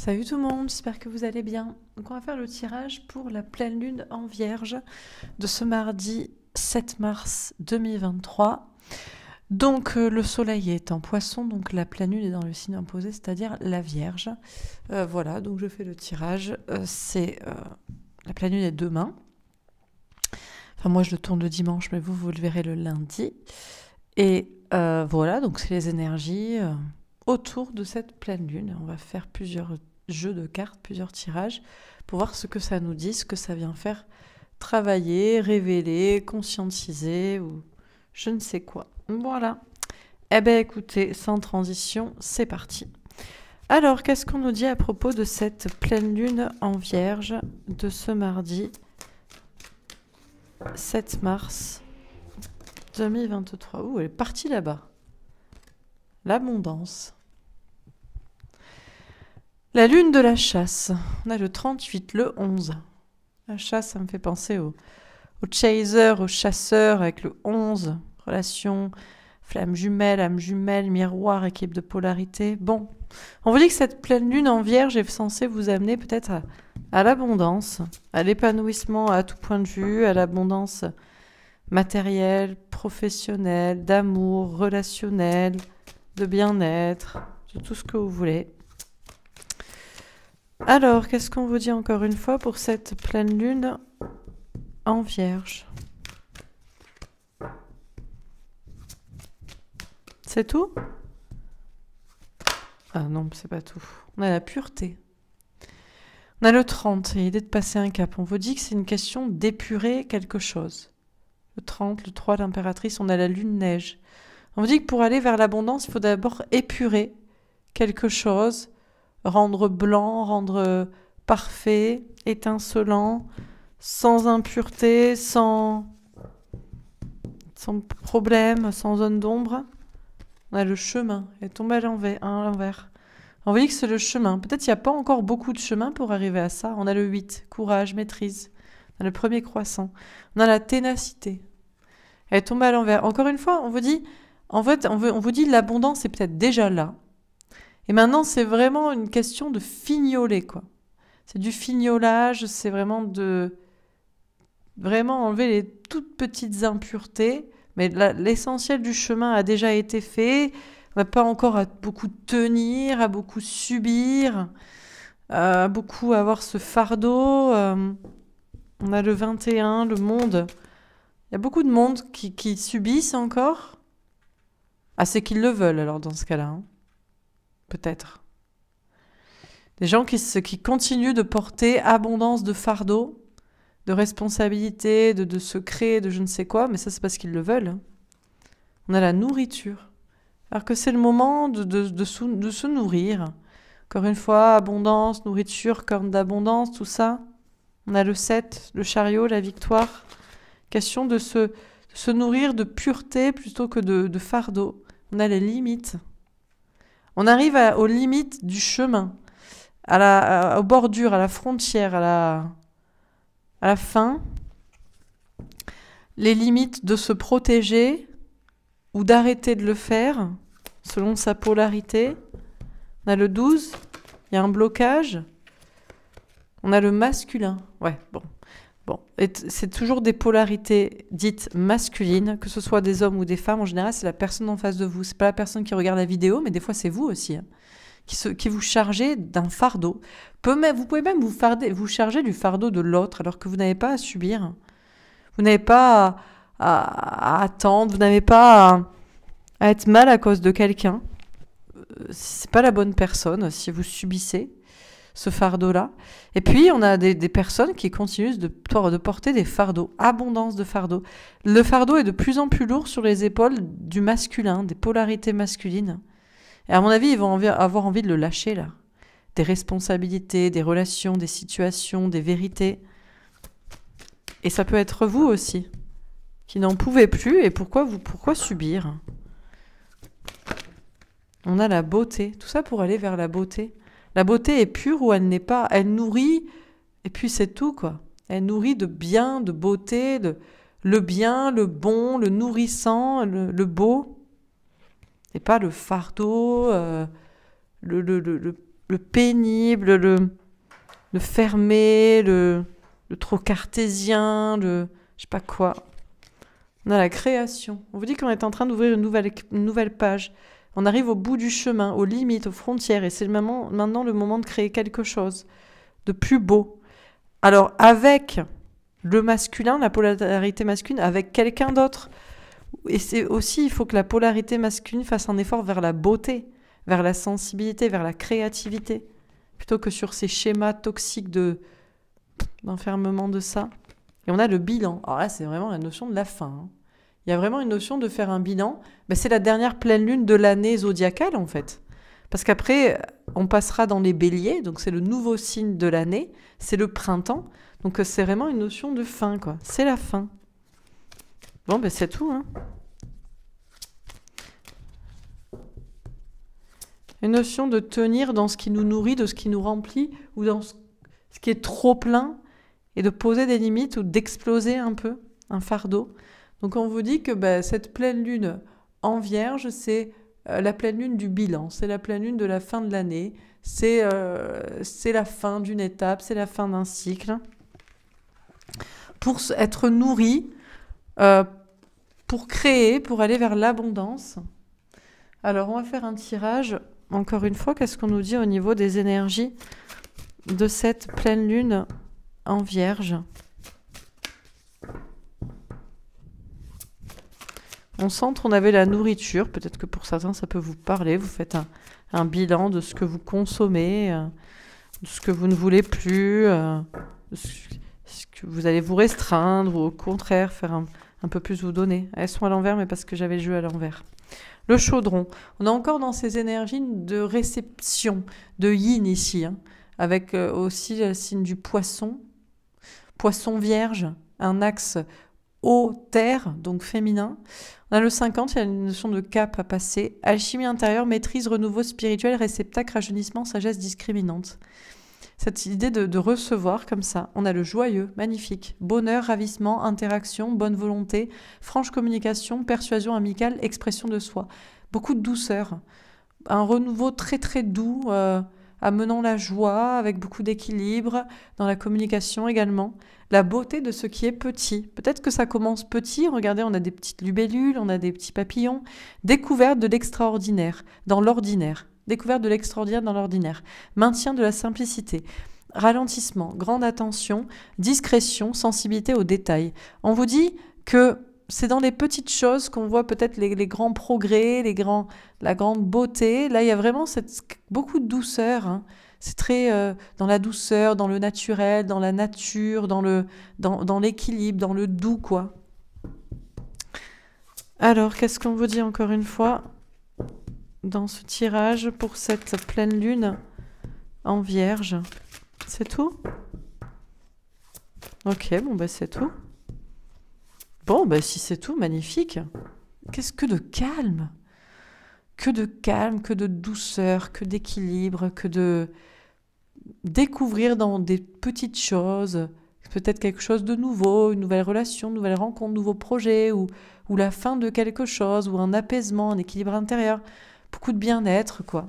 Salut tout le monde, j'espère que vous allez bien. Donc on va faire le tirage pour la pleine lune en vierge de ce mardi 7 mars 2023. Donc euh, le soleil est en poisson, donc la pleine lune est dans le signe imposé, c'est-à-dire la vierge. Euh, voilà, donc je fais le tirage. Euh, c'est La pleine lune est demain. Enfin moi je le tourne le dimanche, mais vous, vous le verrez le lundi. Et voilà, donc c'est les énergies autour de cette pleine lune. On va faire plusieurs jeux de cartes, plusieurs tirages, pour voir ce que ça nous dit, ce que ça vient faire travailler, révéler, conscientiser ou je ne sais quoi. Voilà. Eh bien écoutez, sans transition, c'est parti. Alors, qu'est-ce qu'on nous dit à propos de cette pleine lune en vierge de ce mardi 7 mars 2023 Ouh, elle est partie là-bas. L'abondance. La lune de la chasse. On a le 38, le 11. La chasse, ça me fait penser au, au chaser, au chasseur avec le 11. Relation, flamme jumelle, âme jumelle, miroir, équipe de polarité. Bon, on vous dit que cette pleine lune en vierge est censée vous amener peut-être à, à l'abondance, à l'épanouissement à tout point de vue, à l'abondance matérielle, professionnelle, d'amour, relationnelle, de bien-être, de tout ce que vous voulez. Alors, qu'est-ce qu'on vous dit encore une fois pour cette pleine lune en vierge C'est tout Ah non, c'est pas tout. On a la pureté. On a le 30 et l'idée de passer un cap. On vous dit que c'est une question d'épurer quelque chose. Le 30, le 3, l'impératrice, on a la lune neige. On vous dit que pour aller vers l'abondance, il faut d'abord épurer quelque chose rendre blanc, rendre parfait, étincelant, sans impureté, sans, sans problème, sans zone d'ombre. On a le chemin, et tombe à l'envers. Hein, on voit que c'est le chemin. Peut-être qu'il n'y a pas encore beaucoup de chemin pour arriver à ça. On a le 8, courage, maîtrise. On a le premier croissant. On a la ténacité. Elle tombe à l'envers. Encore une fois, on vous dit, en fait, on, on vous dit l'abondance est peut-être déjà là. Et maintenant, c'est vraiment une question de fignoler, quoi. C'est du fignolage, c'est vraiment de vraiment enlever les toutes petites impuretés. Mais l'essentiel du chemin a déjà été fait. On n'a pas encore à beaucoup tenir, à beaucoup subir, à beaucoup avoir ce fardeau. Euh, on a le 21, le monde. Il y a beaucoup de monde qui, subissent encore. Ah, c'est qu'ils le veulent alors dans ce cas-là. Hein peut-être. Des gens qui, qui continuent de porter abondance de fardeaux, de responsabilités, de, de secrets, de je ne sais quoi, mais ça c'est parce qu'ils le veulent. Hein. On a la nourriture. Alors que c'est le moment de, de, se nourrir. Encore une fois, abondance, nourriture, corne d'abondance, tout ça. On a le 7, le chariot, la victoire. Question de se, se nourrir de pureté plutôt que de, de fardeau. On a les limites. On arrive aux limites du chemin, à la, aux bordures, à la frontière, à la, à la fin. Les limites de se protéger ou d'arrêter de le faire, selon sa polarité. On a le 12, il y a un blocage. On a le masculin. Ouais, bon. Bon, c'est toujours des polarités dites masculines, que ce soit des hommes ou des femmes. En général, c'est la personne en face de vous. C'est pas la personne qui regarde la vidéo, mais des fois, c'est vous aussi hein, qui, vous chargez d'un fardeau. Vous pouvez même vous, charger du fardeau de l'autre, alors que vous n'avez pas à subir. Vous n'avez pas à, attendre. Vous n'avez pas à, à être mal à cause de quelqu'un. Euh, c'est pas la bonne personne si vous subissez ce fardeau-là. Et puis, on a des, personnes qui continuent de, de, porter des fardeaux, abondance de fardeaux. Le fardeau est de plus en plus lourd sur les épaules du masculin, des polarités masculines. Et à mon avis, ils vont avoir envie de le lâcher, là. Des responsabilités, des relations, des situations, des vérités. Et ça peut être vous aussi, qui n'en pouvez plus, et pourquoi, vous, pourquoi subir on a la beauté, tout ça pour aller vers la beauté. La beauté est pure ou elle n'est pas. Elle nourrit, et puis c'est tout, quoi. Elle nourrit de bien, de beauté, de le bien, le bon, le nourrissant, le, beau. Et pas le fardeau, euh, le, le, pénible, le, le fermé, le, trop cartésien, le je sais pas quoi. On a la création. On vous dit qu'on est en train d'ouvrir une nouvelle page. On arrive au bout du chemin, aux limites, aux frontières, et c'est maintenant le moment de créer quelque chose de plus beau. Alors avec le masculin, la polarité masculine, avec quelqu'un d'autre. Et c'est aussi, il faut que la polarité masculine fasse un effort vers la beauté, vers la sensibilité, vers la créativité, plutôt que sur ces schémas toxiques de d'enfermement de ça. Et on a le bilan. Alors ah, là, c'est vraiment la notion de la fin. Hein. Il y a vraiment une notion de faire un bilan. mais ben, c'est la dernière pleine lune de l'année zodiacale, en fait. Parce qu'après, on passera dans les béliers, donc c'est le nouveau signe de l'année, c'est le printemps. Donc euh, c'est vraiment une notion de fin, quoi. C'est la fin. Bon, ben c'est tout, hein. Une notion de tenir dans ce qui nous nourrit, de ce qui nous remplit, ou dans ce qui est trop plein, et de poser des limites ou d'exploser un peu un fardeau. Donc on vous dit que bah, cette pleine lune en vierge, c'est euh, la pleine lune du bilan, c'est la pleine lune de la fin de l'année, c'est euh, la fin d'une étape, c'est la fin d'un cycle. Pour être nourri, euh, pour créer, pour aller vers l'abondance. Alors on va faire un tirage, encore une fois, qu'est-ce qu'on nous dit au niveau des énergies de cette pleine lune en vierge En centre, on avait la nourriture. Peut-être que pour certains, ça peut vous parler. Vous faites un, bilan de ce que vous consommez, euh, de ce que vous ne voulez plus, euh, ce que vous allez vous restreindre ou au contraire faire un, peu plus vous donner. Elles sont à l'envers, mais parce que j'avais le jeu à l'envers. Le chaudron. On a encore dans ces énergies de réception, de yin ici, hein, avec euh, aussi le signe du poisson. Poisson vierge, un axe eau, terre, donc féminin. On a le 50, il y a une notion de cap à passer. Alchimie intérieure, maîtrise, renouveau spirituel, réceptacle, rajeunissement, sagesse discriminante. Cette idée de, recevoir comme ça. On a le joyeux, magnifique, bonheur, ravissement, interaction, bonne volonté, franche communication, persuasion amicale, expression de soi. Beaucoup de douceur. Un renouveau très très doux. Euh, amenant la joie avec beaucoup d'équilibre, dans la communication également, la beauté de ce qui est petit. Peut-être que ça commence petit, regardez, on a des petites lubellules on a des petits papillons, découverte de l'extraordinaire dans l'ordinaire, découverte de l'extraordinaire dans l'ordinaire, maintien de la simplicité. Ralentissement, grande attention, discrétion, sensibilité aux détails. On vous dit que c'est dans les petites choses qu'on voit peut-être les, grands progrès, les grands, la grande beauté. Là, il y a vraiment cette, beaucoup de douceur. Hein. C'est très euh, dans la douceur, dans le naturel, dans la nature, dans le dans, l'équilibre, dans le doux, quoi. Alors, qu'est-ce qu'on vous dit encore une fois dans ce tirage pour cette pleine lune en vierge C'est tout Ok, bon, ben c'est tout. Bon, bah, si c'est tout, magnifique. Qu'est-ce que de calme Que de calme, que de douceur, que d'équilibre, que de découvrir dans des petites choses, peut-être quelque chose de nouveau, une nouvelle relation, une nouvelle rencontre, un nouveau projet, ou, ou la fin de quelque chose, ou un apaisement, un équilibre intérieur, beaucoup de bien-être, quoi.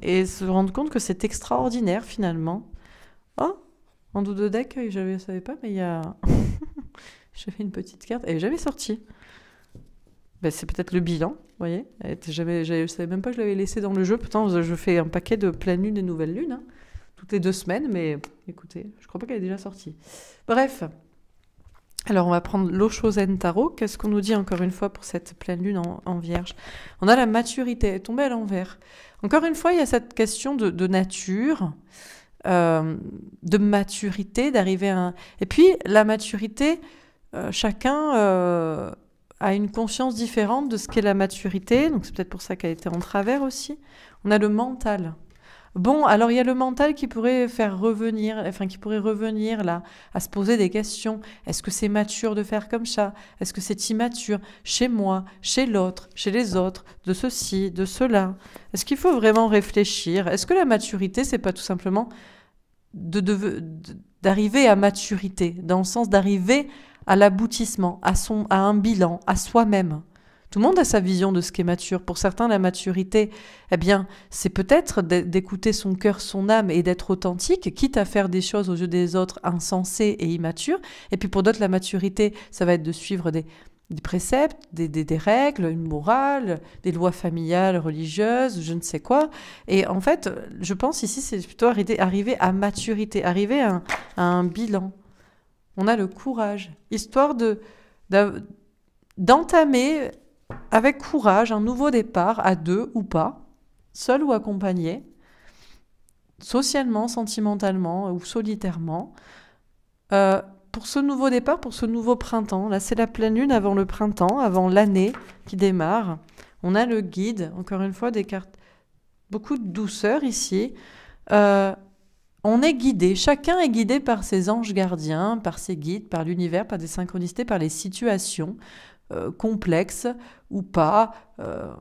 Et se rendre compte que c'est extraordinaire, finalement. Oh, en doute d'accueil, je ne savais pas, mais il y a fait une petite carte, elle n'est jamais sortie. Ben, c'est peut-être le bilan, vous voyez. Jamais, je ne savais même pas que je l'avais laissée dans le jeu. Pourtant, je fais un paquet de pleine lune et nouvelle lune, hein. toutes les deux semaines, mais écoutez, je ne crois pas qu'elle ait déjà sortie. Bref, alors on va prendre l'Oshozen Tarot. Qu'est-ce qu'on nous dit encore une fois pour cette pleine lune en, vierge On a la maturité, elle est tombée à l'envers. Encore une fois, il y a cette question de, nature. Euh, de maturité, d'arriver à un... Et puis la maturité, euh, chacun euh, a une conscience différente de ce qu'est la maturité, donc c'est peut-être pour ça qu'elle était en travers aussi. On a le mental. Bon, alors il y a le mental qui pourrait faire revenir, enfin qui pourrait revenir là, à se poser des questions. Est-ce que c'est mature de faire comme ça Est-ce que c'est immature chez moi, chez l'autre, chez les autres, de ceci, de cela Est-ce qu'il faut vraiment réfléchir Est-ce que la maturité, c'est pas tout simplement d'arriver à maturité, dans le sens d'arriver à l'aboutissement, à, son, à un bilan, à soi-même. Tout le monde a sa vision de ce qu'est mature. Pour certains, la maturité, eh bien, c'est peut-être d'écouter son cœur, son âme et d'être authentique, quitte à faire des choses aux yeux des autres insensées et immatures. Et puis pour d'autres, la maturité, ça va être de suivre des, préceptes, des, règles, une morale, des lois familiales, religieuses, je ne sais quoi. Et en fait, je pense ici, c'est plutôt arriver, à maturité, arriver à un bilan on a le courage, histoire de d'entamer avec courage un nouveau départ à deux ou pas, seul ou accompagné, socialement, sentimentalement ou solitairement, euh, pour ce nouveau départ, pour ce nouveau printemps. Là, c'est la pleine lune avant le printemps, avant l'année qui démarre. On a le guide, encore une fois, des cartes, beaucoup de douceur ici. Euh, on est guidé, chacun est guidé par ses anges gardiens, par ses guides, par l'univers, par des synchronicités, par les situations euh, complexes ou pas, euh,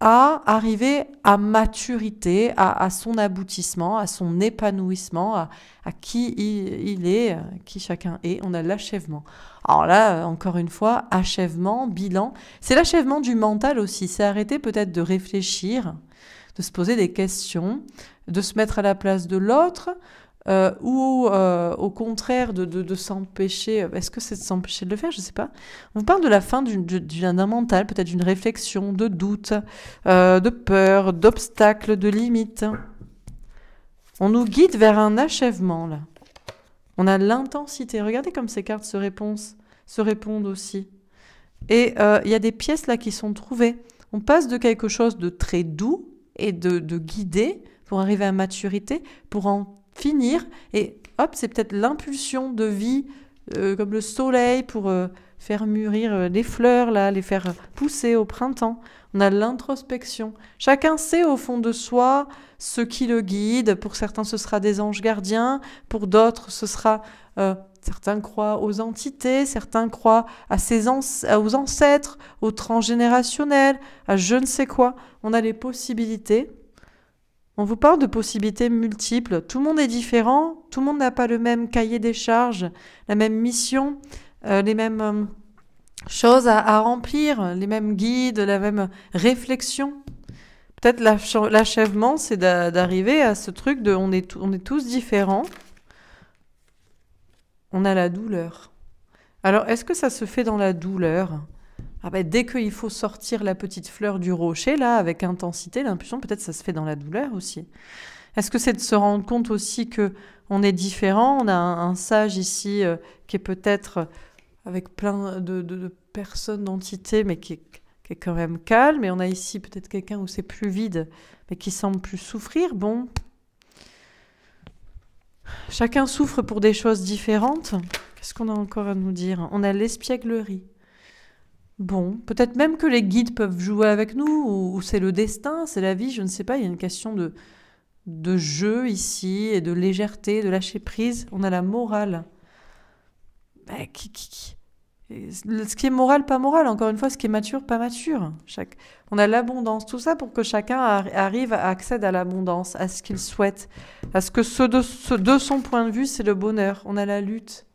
à arriver à maturité, à, son aboutissement, à son épanouissement, à, qui il, est, euh, qui chacun est. On a l'achèvement. Alors là, encore une fois, achèvement, bilan, c'est l'achèvement du mental aussi, c'est arrêter peut-être de réfléchir de se poser des questions, de se mettre à la place de l'autre, euh, ou euh, au contraire de, s'empêcher, euh, est-ce que c'est de s'empêcher de le faire Je ne sais pas. On parle de la fin d'un mental, peut-être d'une réflexion, de doute, de peur, d'obstacles, de limites. On nous guide vers un achèvement là. On a l'intensité. Regardez comme ces cartes se, répondent, se répondent aussi. Et il y a des pièces là qui sont trouvées. On passe de quelque chose de très doux et de, guider pour arriver à maturité, pour en finir. Et hop, c'est peut-être l'impulsion de vie, euh, comme le soleil, pour euh, faire mûrir euh, les fleurs, là, les faire pousser au printemps. On a l'introspection. Chacun sait au fond de soi ce qui le guide. Pour certains, ce sera des anges gardiens. Pour d'autres, ce sera Certains croient aux entités, certains croient à aux ancêtres, aux transgénérationnels, à je ne sais quoi. On a les possibilités. On vous parle de possibilités multiples. Tout le monde est différent, tout le monde n'a pas le même cahier des charges, la même mission, euh, les mêmes euh, choses à, remplir, les mêmes guides, la même réflexion. Peut-être l'achèvement, c'est d'arriver à ce truc de on est tous différents on a la douleur. Alors, est-ce que ça se fait dans la douleur ah ben, Dès qu'il faut sortir la petite fleur du rocher, là, avec intensité, l'impulsion, peut-être ça se fait dans la douleur aussi. Est-ce que c'est de se rendre compte aussi que on est différent On a un, sage ici euh, qui est peut-être euh, avec plein de, personnes, d'entités, mais qui est, qui est, quand même calme. Et on a ici peut-être quelqu'un où c'est plus vide, mais qui semble plus souffrir. Bon, Chacun souffre pour des choses différentes. Qu'est-ce qu'on a encore à nous dire On a l'espièglerie. Bon, peut-être même que les guides peuvent jouer avec nous, ou, c'est le destin, c'est la vie, je ne sais pas. Il y a une question de, de jeu ici, et de légèreté, de lâcher prise. On a la morale. Bah, qui, qui, qui ce qui est moral, pas moral, encore une fois, ce qui est mature, pas mature. On a l'abondance, tout ça pour que chacun arrive à accéder à l'abondance, à ce qu'il souhaite, à ce que de, son point de vue, c'est le bonheur. On a la lutte.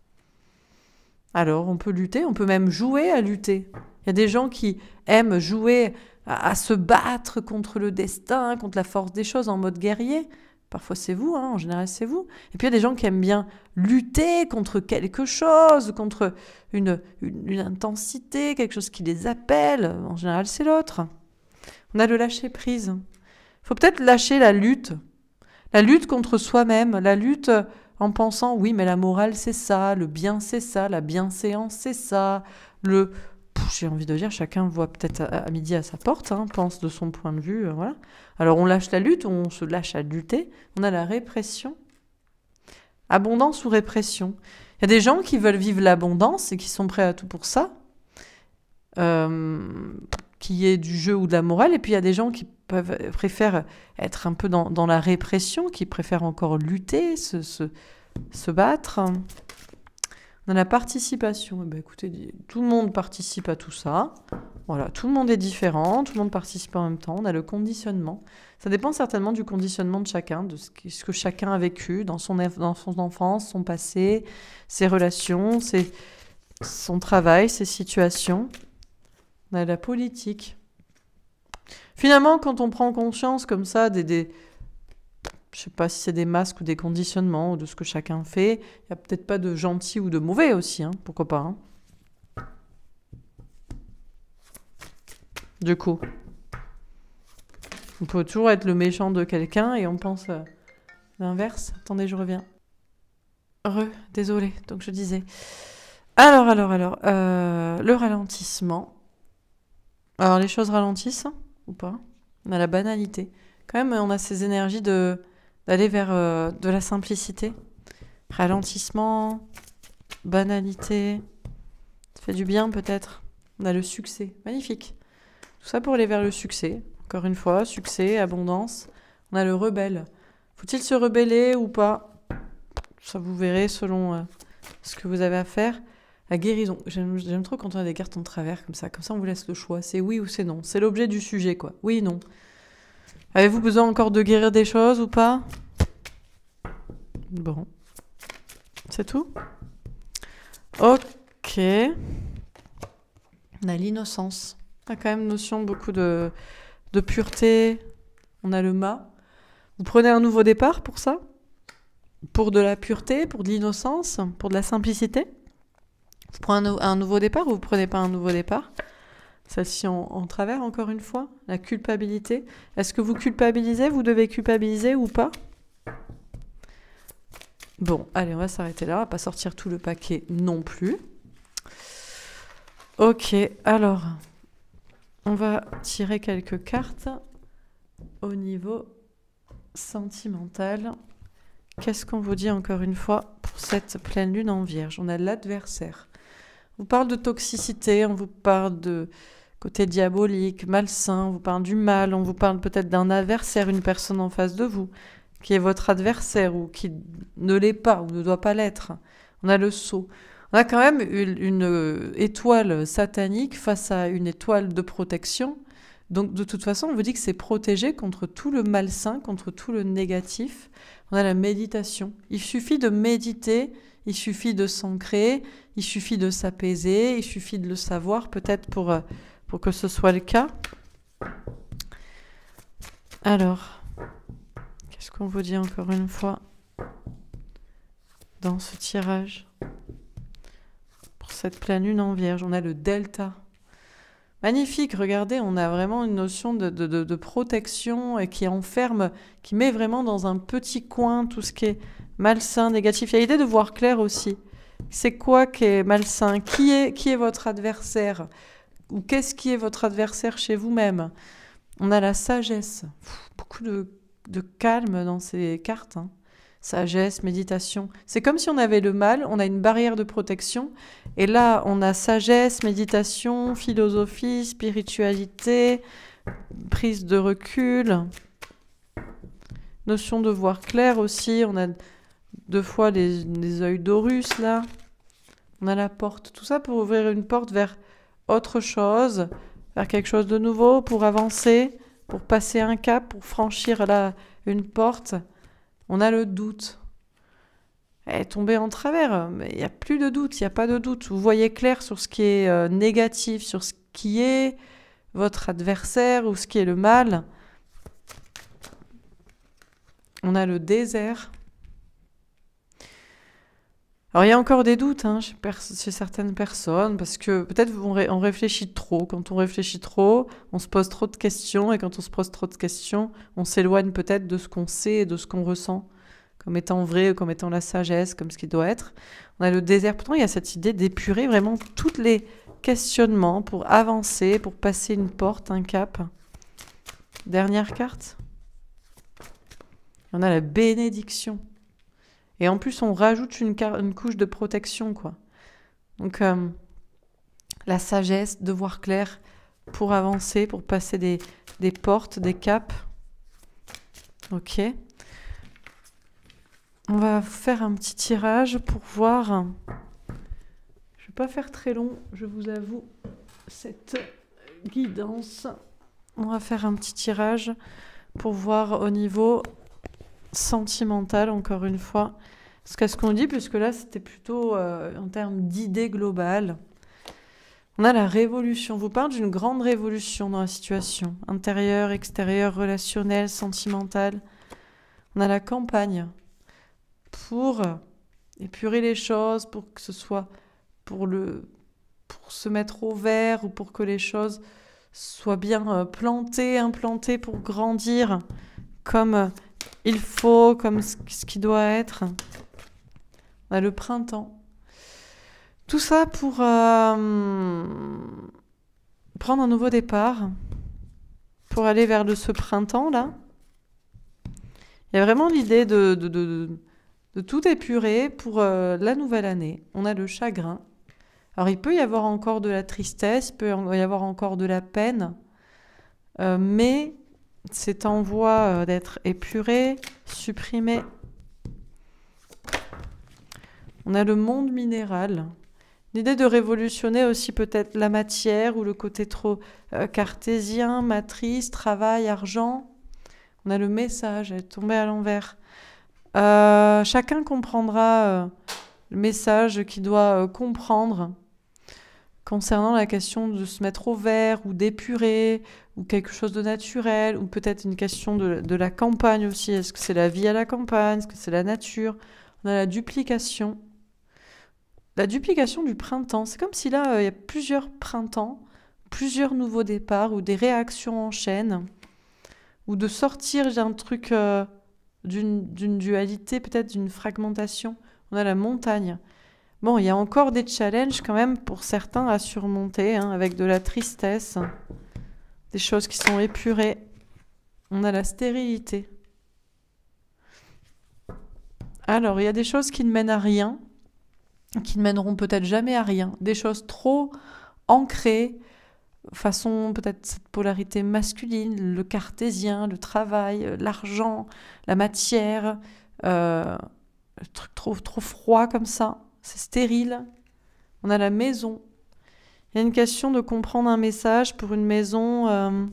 Alors on peut lutter, on peut même jouer à lutter. Il y a des gens qui aiment jouer à se battre contre le destin, contre la force des choses en mode guerrier. Parfois c'est vous, hein, en général c'est vous. Et puis il y a des gens qui aiment bien lutter contre quelque chose, contre une, une, intensité, quelque chose qui les appelle. En général c'est l'autre. On a le lâcher prise. Il faut peut-être lâcher la lutte. La lutte contre soi-même, la lutte en pensant oui mais la morale c'est ça, le bien c'est ça, la bienséance c'est ça, le, j'ai envie de dire, chacun voit peut-être à, midi à sa porte, hein, pense de son point de vue, euh, voilà. Alors on lâche la lutte, on se lâche à lutter, on a la répression. Abondance ou répression. Il y a des gens qui veulent vivre l'abondance et qui sont prêts à tout pour ça, euh, qui est du jeu ou de la morale, et puis il y a des gens qui peuvent, euh, préfèrent être un peu dans, la répression, qui préfèrent encore lutter, se, se battre. On a la participation. Eh ben, écoutez, tout le monde participe à tout ça. Voilà, tout le monde est différent, tout le monde participe en même temps. On a le conditionnement. Ça dépend certainement du conditionnement de chacun, de ce que, chacun a vécu dans son, dans son enfance, son passé, ses relations, son travail, ses situations. On a la politique. Finalement, quand on prend conscience comme ça des je sais pas si c'est des masques ou des conditionnements ou de ce que chacun fait. Il n'y a peut-être pas de gentil ou de mauvais aussi, hein, pourquoi pas. Hein. Du coup, on peut toujours être le méchant de quelqu'un et on pense euh, l'inverse. Attendez, je reviens. Re, désolé, donc je disais. Alors, alors, alors, euh, le ralentissement. Alors, les choses ralentissent hein, ou pas On a la banalité. Quand même, on a ces énergies de d'aller vers euh, de la simplicité, ralentissement, banalité. Ça fait du bien peut-être. On a le succès, magnifique. Tout ça pour aller vers le succès. Encore une fois, succès, abondance. On a le rebelle. Faut-il se rebeller ou pas Ça vous verrez selon euh, ce que vous avez à faire. La guérison. J'aime trop quand on a des cartes en travers comme ça. Comme ça, on vous laisse le choix. C'est oui ou c'est non. C'est l'objet du sujet, quoi. Oui, non. Avez-vous besoin encore de guérir des choses ou pas Bon. C'est tout Ok. On a l'innocence. On a quand même notion beaucoup de, pureté. On a le mât. Vous prenez un nouveau départ pour ça Pour de la pureté, pour de l'innocence, pour de la simplicité Vous prenez un, nouveau départ ou vous prenez pas un nouveau départ celle-ci en, travers, encore une fois, la culpabilité. Est-ce que vous culpabilisez Vous devez culpabiliser ou pas Bon, allez, on va s'arrêter là. On va pas sortir tout le paquet non plus. Ok, alors, on va tirer quelques cartes au niveau sentimental. Qu'est-ce qu'on vous dit encore une fois pour cette pleine lune en vierge On a l'adversaire. On vous parle de toxicité, on vous parle de côté diabolique, malsain, on vous parle du mal, on vous parle peut-être d'un adversaire, une personne en face de vous, qui est votre adversaire ou qui ne l'est pas ou ne doit pas l'être. On a le sceau. On a quand même une, euh, étoile satanique face à une étoile de protection. Donc de toute façon, on vous dit que c'est protégé contre tout le malsain, contre tout le négatif. On a la méditation. Il suffit de méditer, il suffit de s'ancrer, il suffit de s'apaiser, il suffit de le savoir peut-être pour... Euh, pour que ce soit le cas. Alors, qu'est-ce qu'on vous dit encore une fois dans ce tirage Pour cette pleine lune en vierge, on a le delta. Magnifique, regardez, on a vraiment une notion de, protection et qui enferme, qui met vraiment dans un petit coin tout ce qui est malsain, négatif. Il y a l'idée de voir clair aussi. C'est quoi qui est malsain qui est, qui est votre adversaire ou qu'est-ce qui est votre adversaire chez vous-même On a la sagesse. beaucoup de, calme dans ces cartes. Hein. Sagesse, méditation. C'est comme si on avait le mal, on a une barrière de protection. Et là, on a sagesse, méditation, philosophie, spiritualité, prise de recul, notion de voir clair aussi. On a deux fois les, les yeux d'Horus là. On a la porte. Tout ça pour ouvrir une porte vers autre chose, faire quelque chose de nouveau pour avancer, pour passer un cap, pour franchir la, une porte, on a le doute. est tombé en travers, mais il n'y a plus de doute, il n'y a pas de doute. Vous voyez clair sur ce qui est euh, négatif, sur ce qui est votre adversaire ou ce qui est le mal. On a le désert. Alors il y a encore des doutes hein, chez, certaines personnes, parce que peut-être on, on, réfléchit trop. Quand on réfléchit trop, on se pose trop de questions, et quand on se pose trop de questions, on s'éloigne peut-être de ce qu'on sait et de ce qu'on ressent, comme étant vrai, comme étant la sagesse, comme ce qui doit être. On a le désert, pourtant il y a cette idée d'épurer vraiment tous les questionnements pour avancer, pour passer une porte, un cap. Dernière carte. On a la bénédiction. Et en plus, on rajoute une, couche de protection, quoi. Donc, euh, la sagesse de voir clair pour avancer, pour passer des, portes, des capes. Ok. On va faire un petit tirage pour voir. Je vais pas faire très long, je vous avoue, cette guidance. On va faire un petit tirage pour voir au niveau sentimentale, encore une fois, quest ce qu'on dit, puisque là, c'était plutôt euh, en termes d'idées globales. On a la révolution. Vous parle d'une grande révolution dans la situation, intérieure, extérieure, relationnelle, sentimentale. On a la campagne pour épurer les choses, pour que ce soit pour le pour se mettre au vert ou pour que les choses soient bien euh, plantées, implantées pour grandir comme euh, il faut comme ce qui doit être. Bah, le printemps. Tout ça pour euh, prendre un nouveau départ, pour aller vers ce printemps-là. Il y a vraiment l'idée de, tout épurer pour euh, la nouvelle année. On a le chagrin. Alors il peut y avoir encore de la tristesse, il peut y avoir encore de la peine, euh, mais c'est en voie euh, d'être épuré, supprimé. On a le monde minéral. L'idée de révolutionner aussi peut-être la matière ou le côté trop euh, cartésien, matrice, travail, argent. On a le message, elle est tombée à l'envers. Euh, chacun comprendra le message qu'il doit comprendre concernant la question de se mettre au vert ou d'épurer ou quelque chose de naturel ou peut-être une question de, la campagne aussi. Est-ce que c'est la vie à la campagne Est-ce que c'est la nature On a la duplication. La duplication du printemps. C'est comme si là, euh, il y a plusieurs printemps, plusieurs nouveaux départs ou des réactions en chaîne ou de sortir d'un truc, euh, d'une dualité, peut-être d'une fragmentation. On a la montagne. Bon, il y a encore des challenges quand même pour certains à surmonter, hein, avec de la tristesse, des choses qui sont épurées. On a la stérilité. Alors, il y a des choses qui ne mènent à rien, qui ne mèneront peut-être jamais à rien, des choses trop ancrées, façon peut-être cette polarité masculine, le cartésien, le travail, euh, l'argent, la matière, euh, truc trop, trop froid comme ça c'est stérile. On a la maison. Il y a une question de comprendre un message pour une maison euh,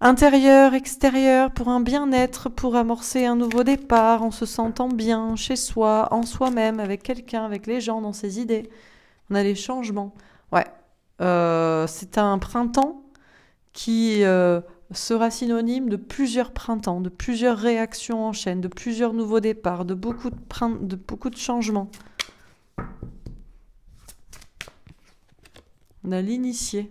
intérieure, extérieure, pour un bien-être, pour amorcer un nouveau départ, en se sentant bien, chez soi, en soi-même, avec quelqu'un, avec les gens, dans ses idées. On a les changements. Ouais. Euh, c'est un printemps qui euh, sera synonyme de plusieurs printemps, de plusieurs réactions en chaîne, de plusieurs nouveaux départs, de beaucoup de, beaucoup de changements. On a l'initié.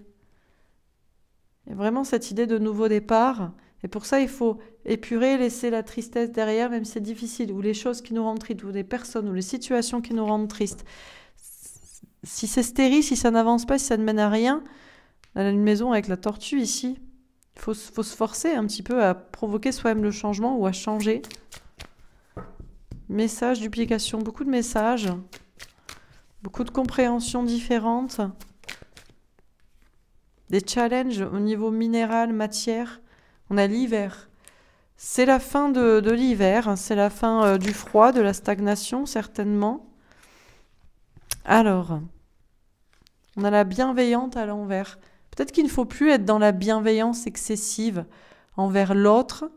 Et vraiment cette idée de nouveau départ. Et pour ça, il faut épurer, laisser la tristesse derrière, même si c'est difficile, ou les choses qui nous rendent tristes, ou les personnes, ou les situations qui nous rendent tristes. Si c'est stérile, si ça n'avance pas, si ça ne mène à rien, on a une maison avec la tortue ici, faut, faut se forcer un petit peu à provoquer soi-même le changement ou à changer. Message, duplication, beaucoup de messages, beaucoup de compréhensions différentes, des challenges au niveau minéral, matière. On a l'hiver. C'est la fin de, l'hiver, hein. c'est la fin euh, du froid, de la stagnation certainement. Alors, on a la bienveillante à l'envers. Peut-être qu'il ne faut plus être dans la bienveillance excessive envers l'autre,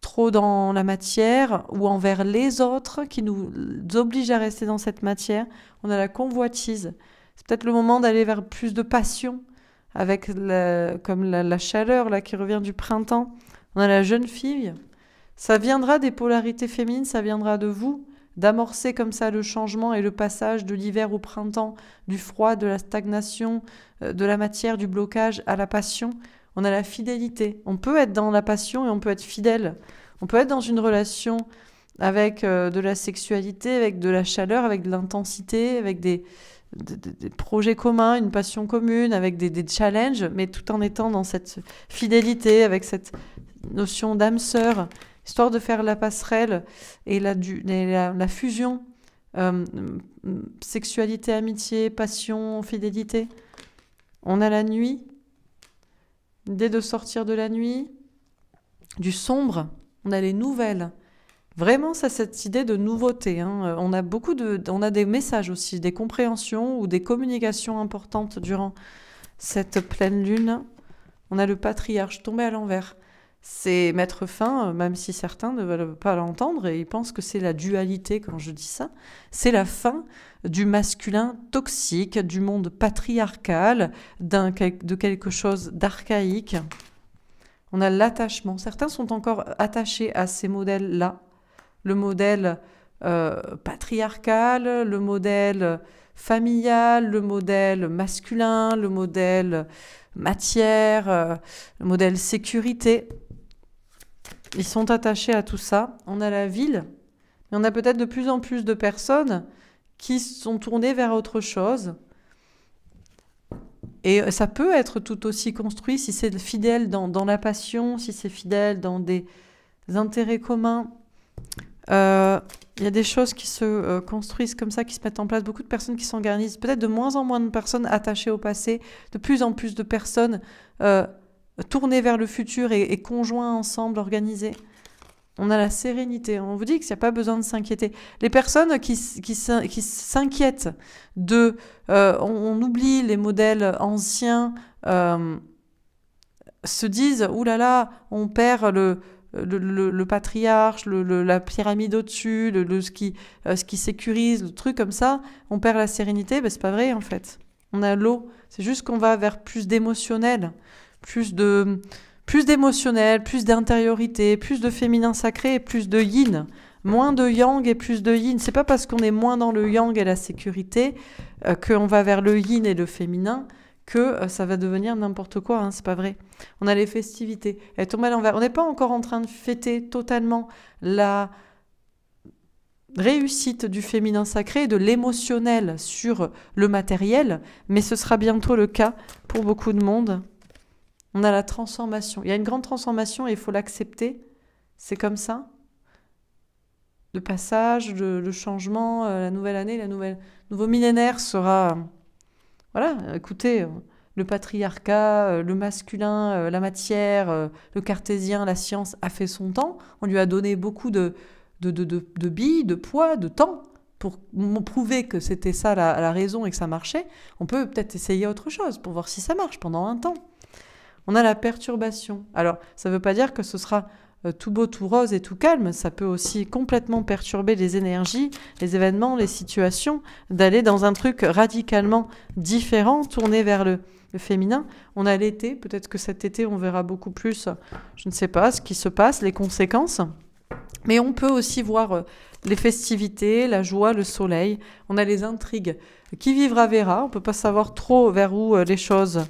trop dans la matière, ou envers les autres qui nous obligent à rester dans cette matière. On a la convoitise. C'est peut-être le moment d'aller vers plus de passion, avec comme la, chaleur là qui revient du printemps. On a la jeune fille. Ça viendra des polarités féminines, ça viendra de vous d'amorcer comme ça le changement et le passage de l'hiver au printemps, du froid, de la stagnation, euh, de la matière, du blocage à la passion. On a la fidélité. On peut être dans la passion et on peut être fidèle. On peut être dans une relation avec euh, de la sexualité, avec de la chaleur, avec de l'intensité, avec des, des, projets communs, une passion commune, avec des, des, challenges, mais tout en étant dans cette fidélité, avec cette notion d'âme sœur histoire de faire la passerelle et la, fusion euh, sexualité, amitié, passion, fidélité. On a la nuit, dès de sortir de la nuit, du sombre, on a les nouvelles. Vraiment, ça, cette idée de nouveauté. Hein. On a beaucoup de, on a des messages aussi, des compréhensions ou des communications importantes durant cette pleine lune. On a le patriarche tombé à l'envers c'est mettre fin, euh, même si certains ne veulent pas l'entendre et ils pensent que c'est la dualité quand je dis ça, c'est la fin du masculin toxique, du monde patriarcal, de quelque chose d'archaïque. On a l'attachement. Certains sont encore attachés à ces modèles-là, le modèle euh, patriarcal, le modèle familial, le modèle masculin, le modèle matière, euh, le modèle sécurité ils sont attachés à tout ça. On a la ville, mais on a peut-être de plus en plus de personnes qui sont tournées vers autre chose. Et euh, ça peut être tout aussi construit si c'est fidèle dans, la passion, si c'est fidèle dans des intérêts communs. Euh, il y a des choses qui se euh, construisent comme ça, qui se mettent en place. Beaucoup de personnes qui s'organisent. Peut-être de moins en moins de personnes attachées au passé, de plus en plus de personnes tourner vers le futur et, conjoint conjoints ensemble, organisés. On a la sérénité. On vous dit qu'il n'y a pas besoin de s'inquiéter. Les personnes qui, qui, s'inquiètent de... Euh, on, oublie les modèles anciens, euh, se disent, Ouh là là, on perd le, le, patriarche, la pyramide au-dessus, le, euh, ce, qui, sécurise, le truc comme ça, on perd la sérénité. Ce ben, c'est pas vrai en fait. On a l'eau. C'est juste qu'on va vers plus d'émotionnel plus de plus d'émotionnel, plus d'intériorité, plus de féminin sacré et plus de yin, moins de yang et plus de yin. C'est pas parce qu'on est moins dans le yang et la sécurité euh, qu'on va vers le yin et le féminin que euh, ça va devenir n'importe quoi, hein, c'est pas vrai. On a les festivités, On n'est pas encore en train de fêter totalement la réussite du féminin sacré de l'émotionnel sur le matériel, mais ce sera bientôt le cas pour beaucoup de monde. On a la transformation. Il y a une grande transformation et il faut l'accepter. C'est comme ça. Le passage, le, changement, euh, la nouvelle année, la nouvelle nouveau millénaire sera. voilà, écoutez, le patriarcat, euh, le masculin, euh, la matière, le cartésien, la science a fait son temps. On lui a donné beaucoup de, de, de, de, billes, de poids, de temps pour prouver que c'était ça la raison et que ça marchait. On peut peut-être essayer autre chose pour voir si ça marche pendant un temps on a la perturbation. Alors, ça ne veut pas dire que ce sera euh, tout beau, tout rose et tout calme, ça peut aussi complètement perturber les énergies, les événements, les situations, d'aller dans un truc radicalement différent, tourné vers le, féminin. On a l'été, peut-être que cet été on verra beaucoup plus, je ne sais pas, ce qui se passe, les conséquences. Mais on peut aussi voir euh, les festivités, la joie, le soleil. On a les intrigues. Qui vivra verra. On ne peut pas savoir trop vers où euh, les choses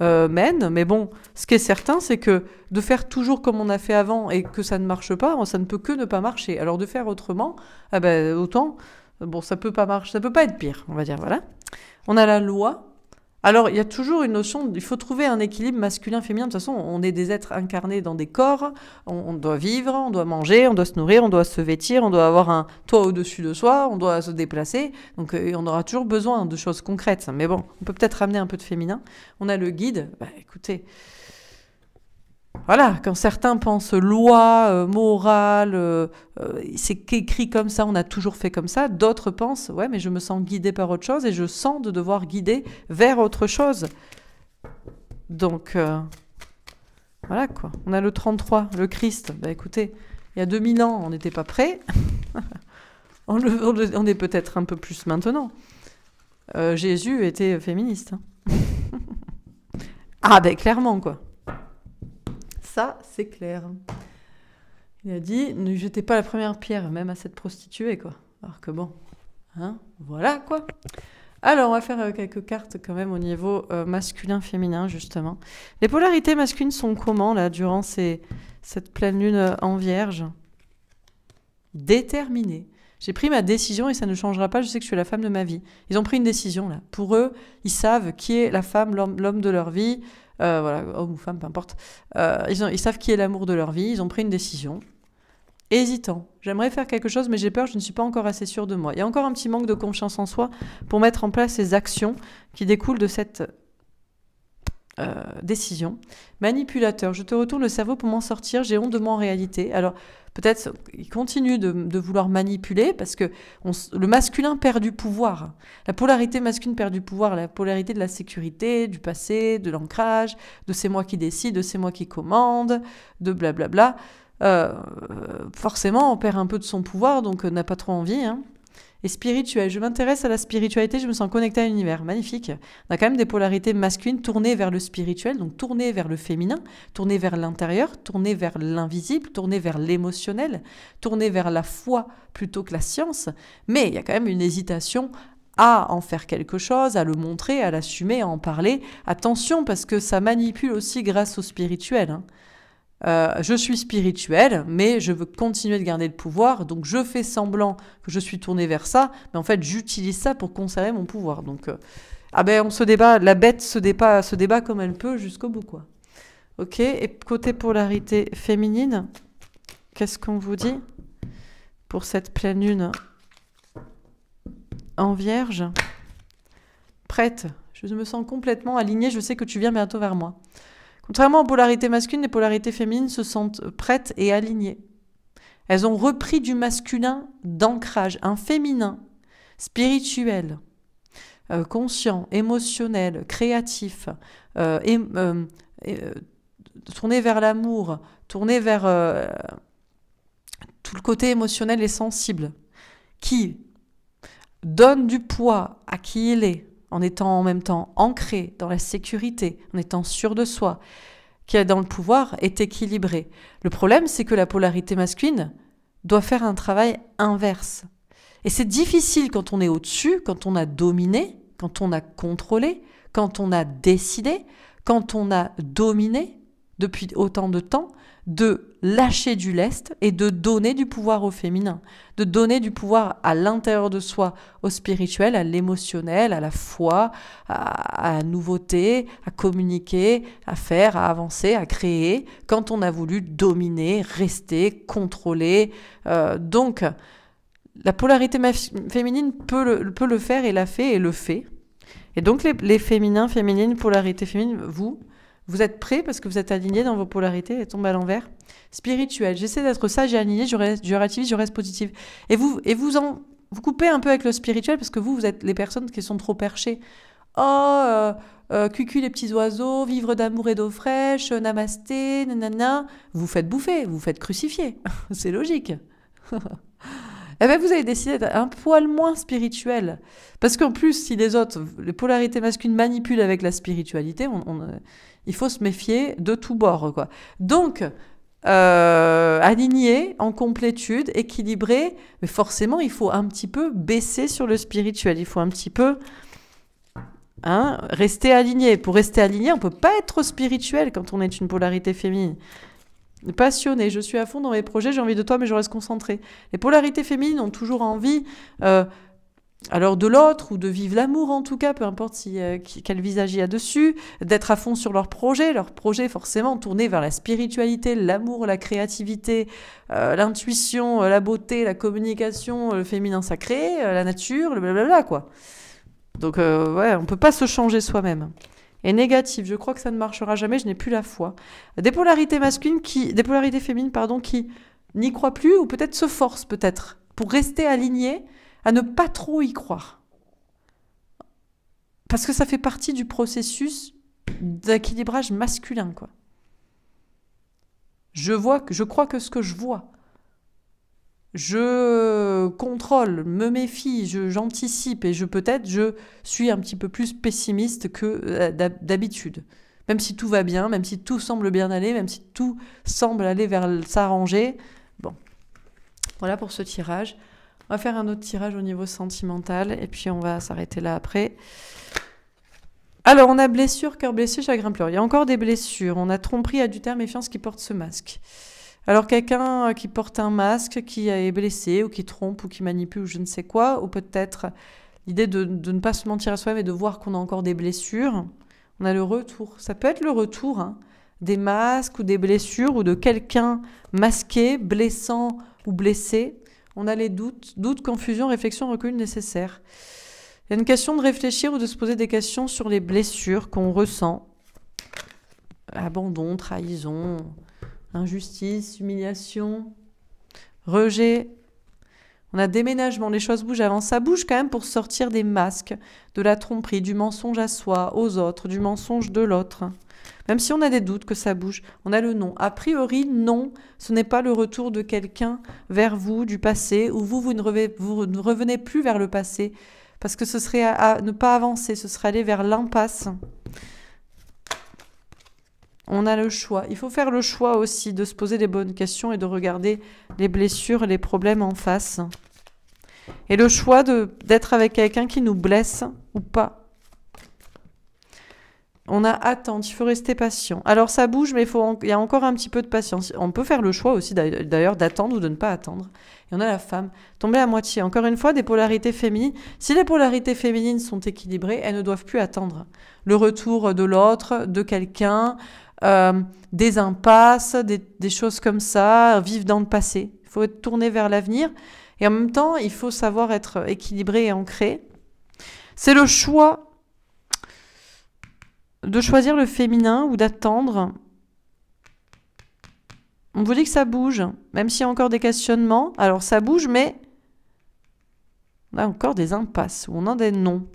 euh, mène. Mais bon, ce qui est certain, c'est que de faire toujours comme on a fait avant et que ça ne marche pas, ça ne peut que ne pas marcher. Alors de faire autrement, ah ben, autant, bon, ça peut pas marcher, ça peut pas être pire, on va dire, voilà. On a la loi alors, il y a toujours une notion, il faut trouver un équilibre masculin-féminin. De toute façon, on est des êtres incarnés dans des corps, on, doit vivre, on doit manger, on doit se nourrir, on doit se vêtir, on doit avoir un toit au-dessus de soi, on doit se déplacer. Donc, euh, on aura toujours besoin de choses concrètes. Mais bon, on peut peut-être ramener un peu de féminin. On a le guide, bah, écoutez, voilà, quand certains pensent loi, euh, morale, euh, euh, c'est écrit comme ça, on a toujours fait comme ça, d'autres pensent, ouais, mais je me sens guidé par autre chose et je sens de devoir guider vers autre chose. Donc, voilà quoi. On a le 33, le Christ. Bah écoutez, il y a 2000 ans, on n'était pas prêts. on, est peut-être un peu plus maintenant. Jésus était féministe. Hein. ah ben bah, clairement quoi ça c'est clair. Il a dit, ne jetez pas la première pierre, même à cette prostituée, quoi. Alors que bon, hein, voilà, quoi. Alors, on va faire euh, quelques cartes quand même au niveau euh, masculin-féminin, justement. Les polarités masculines sont comment, là, durant cette pleine lune euh, en vierge Déterminée. J'ai pris ma décision et ça ne changera pas, je sais que je suis la femme de ma vie. Ils ont pris une décision, là. Pour eux, ils savent qui est la femme, l'homme de leur vie, euh, voilà, homme ou femme, peu importe, euh, ils, ils savent qui est l'amour de leur vie, ils ont pris une décision. Hésitant, j'aimerais faire quelque chose, mais j'ai peur, je ne suis pas encore assez sûre de moi. Il y a encore un petit manque de confiance en soi pour mettre en place ces actions qui découlent de cette euh, décision. Manipulateur, je te retourne le cerveau pour m'en sortir, j'ai honte de moi réalité. Alors peut-être il continue de, vouloir manipuler parce que le masculin perd du pouvoir. La polarité masculine perd du pouvoir, la polarité de la sécurité, du passé, de l'ancrage, de c'est moi qui décide, de c'est moi qui commande, de blablabla. Euh, forcément, on perd un peu de son pouvoir, donc euh, n'a pas trop envie. Hein et spirituel. Je m'intéresse à la spiritualité, je me sens connectée à l'univers. Magnifique. On a quand même des polarités masculines tournées vers le spirituel, donc tournées vers le féminin, tournées vers l'intérieur, tournées vers l'invisible, tournées vers l'émotionnel, tournées vers la foi plutôt que la science. Mais il y a quand même une hésitation à en faire quelque chose, à le montrer, à l'assumer, à en parler. Attention parce que ça manipule aussi grâce au spirituel. Hein. Euh, je suis spirituelle, mais je veux continuer de garder le pouvoir, donc je fais semblant que je suis tournée vers ça, mais en fait j'utilise ça pour conserver mon pouvoir. Donc, euh, ah ben on se débat, la bête se débat, se débat comme elle peut jusqu'au bout, quoi. Ok, et côté polarité féminine, qu'est-ce qu'on vous dit pour cette pleine lune en vierge Prête, je me sens complètement alignée, je sais que tu viens bientôt vers moi. Contrairement aux polarités masculines, les polarités féminines se sentent prêtes et alignées. Elles ont repris du masculin d'ancrage, un féminin spirituel, euh, conscient, émotionnel, créatif, euh, euh, tourné vers l'amour, tourné vers tout le côté émotionnel et sensible, qui donne du poids à qui il est, en étant en même temps ancré dans la sécurité, en étant sûr de soi, qui est dans le pouvoir, est équilibré. Le problème, c'est que la polarité masculine doit faire un travail inverse. Et c'est difficile quand on est au-dessus, quand on a dominé, quand on a contrôlé, quand on a décidé, quand on a dominé depuis autant de temps, de lâcher du lest et de donner du pouvoir au féminin, de donner du pouvoir à l'intérieur de soi, au spirituel, à l'émotionnel, à la foi, à, la nouveauté, à communiquer, à faire, à avancer, à créer, quand on a voulu dominer, rester, contrôler. Euh, donc, la polarité féminine peut le, peut le, faire et l'a fait et le fait. Et donc, les féminins, féminines, polarité féminine, vous, vous êtes prêt parce que vous êtes aligné dans vos polarités et tombe à l'envers. Spirituel. J'essaie d'être sage et aligné, je reste, je je reste positive. Et vous, et vous en, vous coupez un peu avec le spirituel parce que vous, vous êtes les personnes qui sont trop perchées. Oh, euh, euh cucu les petits oiseaux, vivre d'amour et d'eau fraîche, namasté, nanana. Vous faites bouffer, vous faites crucifier. C'est logique. Eh bien, vous avez décidé d'être un poil moins spirituel. Parce qu'en plus, si les autres, les polarités masculines manipulent avec la spiritualité, on, on, il faut se méfier de tout bord. Quoi. Donc, euh, aligner, en complétude, équilibré, mais forcément, il faut un petit peu baisser sur le spirituel, il faut un petit peu hein, rester aligné. Pour rester aligné, on ne peut pas être spirituel quand on est une polarité féminine. Passionné, je suis à fond dans mes projets, j'ai envie de toi, mais je reste concentrée. Les polarités féminines ont toujours envie... Euh, alors de l'autre ou de vivre l'amour en tout cas, peu importe si, euh, quel visage il y a dessus, d'être à fond sur leur projet, leur projet forcément tourné vers la spiritualité, l'amour, la créativité, euh, l'intuition, euh, la beauté, la communication, le féminin sacré, la nature, le blablabla quoi. Donc ouais, on peut pas se changer soi-même. Et négatif, je crois que ça ne marchera jamais, je n'ai plus la foi. Des polarités masculines qui, des polarités féminines pardon, qui n'y croient plus ou peut-être se forcent peut-être pour rester alignées à ne pas trop y croire. Parce que ça fait partie du processus d'équilibrage masculin, quoi. Je vois, je crois que ce que je vois, je contrôle, me méfie, j'anticipe et je peut-être je suis un petit peu plus pessimiste que euh, d'habitude. Même si tout va bien, même si tout semble bien aller, même si tout semble aller vers s'arranger. Bon, voilà pour ce tirage. On va faire un autre tirage au niveau sentimental et puis on va s'arrêter là après. Alors, on a blessure, cœur blessé, chagrin pleur Il y a encore des blessures. On a tromperie, adultère, méfiance qui porte ce masque. Alors, quelqu'un euh, qui porte un masque, qui est blessé, ou qui trompe, ou qui manipule, ou je ne sais quoi, ou peut-être l'idée de, ne pas se mentir à soi-même et de voir qu'on a encore des blessures. On a le retour. Ça peut être le retour hein, des masques, ou des blessures, ou de quelqu'un masqué, blessant, ou blessé on a les doutes, doutes, confusion, réflexion, recul nécessaires. Il y a une question de réfléchir ou de se poser des questions sur les blessures qu'on ressent. Abandon, trahison, injustice, humiliation, rejet, on a déménagement, les choses bougent avant. Ça bouge quand même pour sortir des masques, de la tromperie, du mensonge à soi, aux autres, du mensonge de l'autre. Même si on a des doutes que ça bouge, on a le non. A priori, non, ce n'est pas le retour de quelqu'un vers vous du passé, ou vous, vous ne, revenez, plus vers le passé, parce que ce serait ne pas avancer, ce serait aller vers l'impasse on a le choix. Il faut faire le choix aussi de se poser les bonnes questions et de regarder les blessures les problèmes en face. Et le choix d'être avec quelqu'un qui nous blesse ou pas. On a attente, il faut rester patient. Alors ça bouge, mais il y a encore un petit peu de patience. On peut faire le choix aussi d'ailleurs d'attendre ou de ne pas attendre. Et on a la femme, Tomber à moitié. Encore une fois, des polarités féminines. Si les polarités féminines sont équilibrées, elles ne doivent plus attendre le retour de l'autre, de quelqu'un, euh, des impasses, des, choses comme ça, vivent dans le passé. Il faut être tourné vers l'avenir et en même temps, il faut savoir être équilibré et ancré. C'est le choix de choisir le féminin ou d'attendre. On vous dit que ça bouge, même s'il y a encore des questionnements. Alors ça bouge, mais on a encore des impasses, où on a des noms.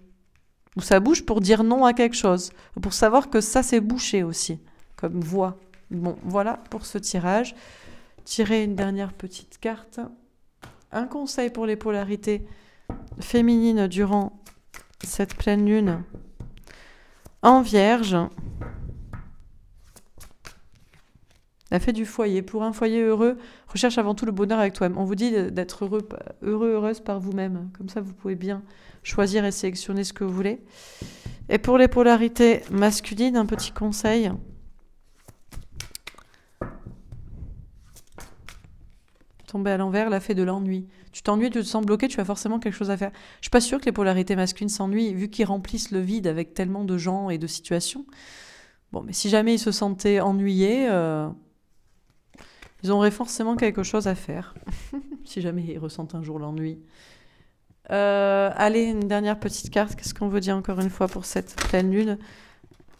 Ou ça bouge pour dire non à quelque chose, pour savoir que ça s'est bouché aussi comme voix. Bon, voilà pour ce tirage. Tirer une dernière petite carte. Un conseil pour les polarités féminines durant cette pleine lune en vierge. La fête du foyer. Pour un foyer heureux, recherche avant tout le bonheur avec toi-même. On vous dit d'être heureux, heureux, heureuse par vous-même. Comme ça, vous pouvez bien choisir et sélectionner ce que vous voulez. Et pour les polarités masculines, un petit conseil. à l'envers, la fait de l'ennui. Tu t'ennuies, tu te sens bloqué, tu as forcément quelque chose à faire. Je suis pas sûre que les polarités masculines s'ennuient, vu qu'ils remplissent le vide avec tellement de gens et de situations. Bon, mais si jamais ils se sentaient ennuyés, euh, ils auraient forcément quelque chose à faire. si jamais ils ressentent un jour l'ennui. Euh, allez, une dernière petite carte. Qu'est-ce qu'on veut dire encore une fois pour cette pleine lune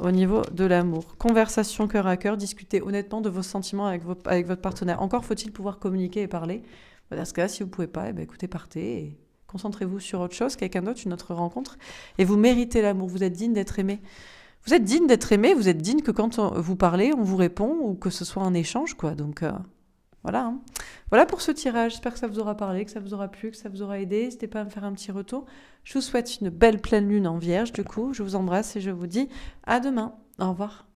au niveau de l'amour. Conversation cœur à cœur, discutez honnêtement de vos sentiments avec, votre partenaire. Encore faut-il pouvoir communiquer et parler. Bah, dans ce cas, si vous ne pouvez pas, eh ben, écoutez, partez et concentrez-vous sur autre chose, quelqu'un d'autre, une autre rencontre. Et vous méritez l'amour, vous êtes digne d'être aimé. Vous êtes digne d'être aimé, vous êtes digne que quand vous parlez, on vous répond ou que ce soit un échange, quoi. Donc, euh, voilà. Hein. Voilà pour ce tirage. J'espère que ça vous aura parlé, que ça vous aura plu, que ça vous aura aidé. N'hésitez pas à me faire un petit retour. Je vous souhaite une belle pleine lune en vierge, du coup. Je vous embrasse et je vous dis à demain. Au revoir.